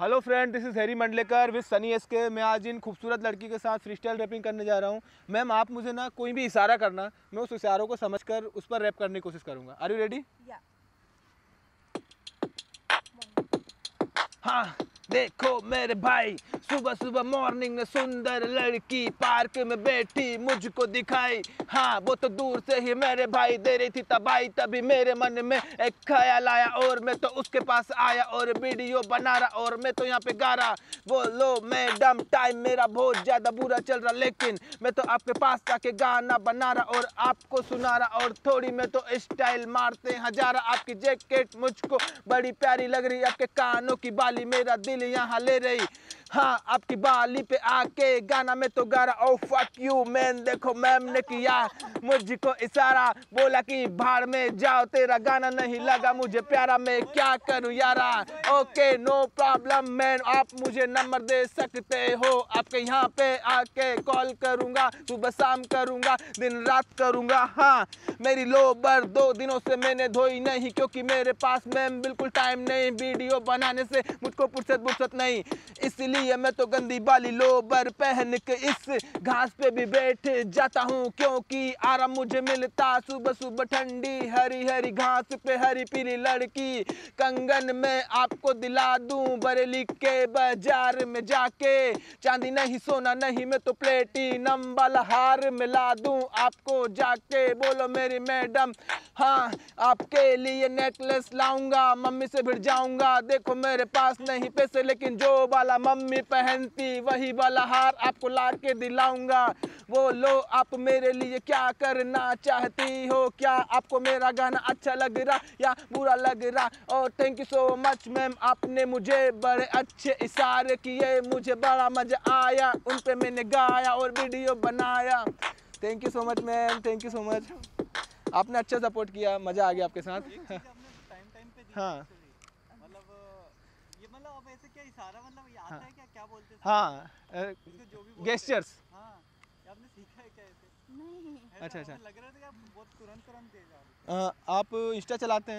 Hello friend this is Harry Mandlekar with Sunny S K मैं आज इन खूबसूरत लड़की के साथ फ्री स्टाइल रैपिंग करने जा रहा हूँ मैम आप मुझे ना कोई भी इशारा करना मैं उस इशारों को समझ कर उस पर रैप करने की कोशिश करूँगा आर यू रेडी हाँ देखो मेरे भाई सुबह सुबह मॉर्निंग में सुंदर लड़की पार्क में बैठी मुझको दिखाई हाँ वो तो दूर से ही मेरे भाई दे रही थी तबाही तभी मेरे मन में एक ख्याल आया और मैं तो उसके पास आया और वीडियो बना रहा और मैं तो यहाँ पे गा रहा बोलो मैडम टाइम मेरा बहुत ज़्यादा बुरा चल रहा लेकिन मैं तो आपके पास जाके गाना बना रहा और आपको सुना रहा और थोड़ी मैं तो स्टाइल मारते हजारा आपकी जैकेट मुझको बड़ी प्यारी लग रही आपके कानों की बाली मेरा दिल यहाँ ले रही हाँ आपकी बाली पे आके गाना में तो गारा ओ फक यू मैन देखो मैम ने किया मुझको इशारा बोला कि भाड़ में जाओ तेरा गाना नहीं लगा मुझे प्यारा मैं क्या करूँ यारा ओके नो प्रॉब्लम मैन आप मुझे नंबर दे सकते हो आपके यहाँ पे आके कॉल करूँगा सुबह शाम करूँगा दिन रात करूँगा हाँ मेरी लोबर दो दिनों से मैंने धोई नहीं क्योंकि मेरे पास मैम बिल्कुल टाइम नहीं वीडियो बनाने से मुझको फुर्सत फुर्सत नहीं इसलिए लिए मैं तो गंदी बाली लोबर पहन के इस घास पे भी बैठ जाता हूँ क्योंकि आराम मुझे मिलता सुबह सुबह ठंडी हरी हरी घास पे हरी पीली लड़की कंगन में आपको दिला दूं बरेली के बाजार में जाके चांदी नहीं सोना नहीं मैं तो प्लेटिनम नंबल हार मिला दूं आपको जाके बोलो मेरी मैडम हाँ आपके लिए नेकलेस लाऊंगा मम्मी से भिड़ जाऊंगा देखो मेरे पास नहीं पैसे लेकिन जो वाला मम्मी मम्मी पहनती वही बलाहार आपको ला के दिलाऊंगा वो लो आप मेरे लिए क्या करना चाहती हो क्या आपको मेरा गाना अच्छा लग रहा या बुरा लग रहा और thank you so much ma'am आपने मुझे बड़े अच्छे इशारे किए मुझे बड़ा मज़ा आया उन पर मैंने गाया और वीडियो बनाया thank you so much ma'am thank you so much आपने अच्छा सपोर्ट किया मज़ा आ गया आपके साथ हाँ ये मतलब अब ऐसे क्या इशारा मतलब हाँ। है क्या क्या बोलते हैं हाँ गेस्टर्स हाँ आपने सीखा है क्या ऐसे नहीं अच्छा अच्छा लग रहा था कि आप बहुत तुरंत तुरंत दे जा रहे आप इंस्टा चलाते हैं